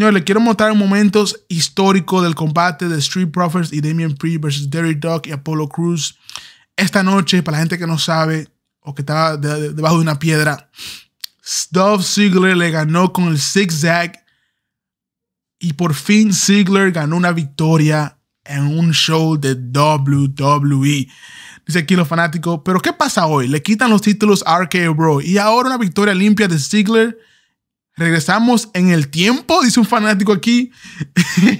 Señores, le quiero mostrar momentos históricos del combate de Street Profits y Damien Priest versus Derrick Duck y Apollo Cruz. Esta noche, para la gente que no sabe o que estaba debajo de una piedra, Dolph Ziggler le ganó con el zigzag y por fin Ziggler ganó una victoria en un show de WWE. Dice aquí los fanáticos, pero ¿qué pasa hoy? Le quitan los títulos a Bro y ahora una victoria limpia de Ziggler Regresamos en el tiempo, dice un fanático aquí.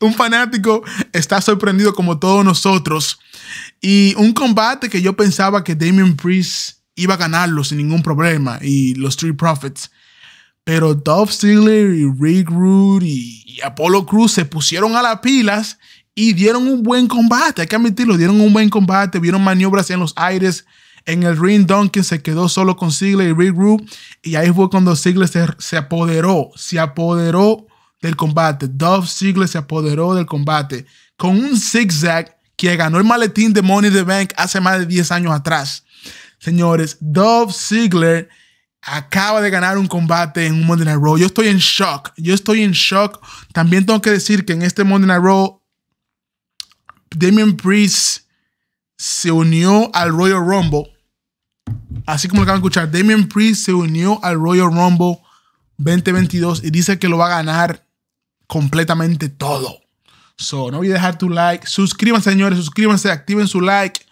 un fanático está sorprendido como todos nosotros. Y un combate que yo pensaba que Damien Priest iba a ganarlo sin ningún problema. Y los Three Profits. Pero Dolph Ziggler y Rick Rude y, Apollo Cruz se pusieron a las pilas y dieron un buen combate. Hay que admitirlo, dieron un buen combate. Vieron maniobras en los aires en el ring, Duncan se quedó solo con Ziggler y Rick Rube. Y ahí fue cuando Ziggler se, se apoderó, se apoderó del combate. Dove Ziggler se apoderó del combate con un zigzag que ganó el maletín de Money the Bank hace más de 10 años atrás. Señores, Dove Sigler acaba de ganar un combate en un Monday Night Raw. Yo estoy en shock. Yo estoy en shock. También tengo que decir que en este Monday Night Raw, Damien Priest se unió al Royal Rumble. Así como lo acaban de escuchar, Damien Priest se unió al Royal Rumble 2022 y dice que lo va a ganar completamente todo. So, no a dejar tu like. Suscríbanse, señores, suscríbanse, activen su like.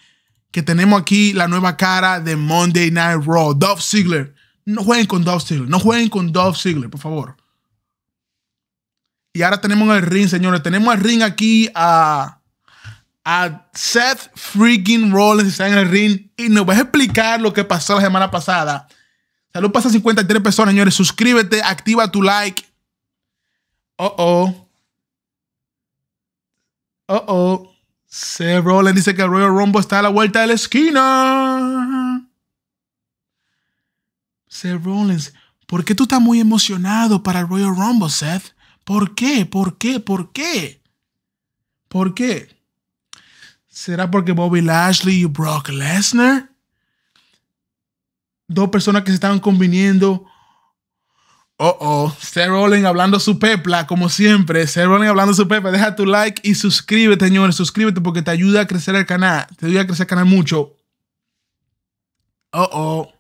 Que tenemos aquí la nueva cara de Monday Night Raw, Dolph Ziggler. No jueguen con Dolph Ziggler, no jueguen con Dolph Ziggler, por favor. Y ahora tenemos el ring, señores. Tenemos el ring aquí a a Seth freaking Rollins está en el ring y nos vas a explicar lo que pasó la semana pasada. Salud pasa 53 personas, señores. Suscríbete, activa tu like. Oh, oh. Oh, oh. Seth Rollins dice que el Royal Rumble está a la vuelta de la esquina. Seth Rollins, ¿por qué tú estás muy emocionado para el Royal Rumble, Seth? ¿Por qué? ¿Por qué? ¿Por qué? ¿Por qué? ¿Será porque Bobby Lashley y Brock Lesnar? Dos personas que se estaban conviniendo. Oh, oh. Seth Rollins hablando su pepla, como siempre. Seth Rollins hablando su pepla. Deja tu like y suscríbete, señores. Suscríbete porque te ayuda a crecer el canal. Te ayuda a crecer el canal mucho. Oh, oh.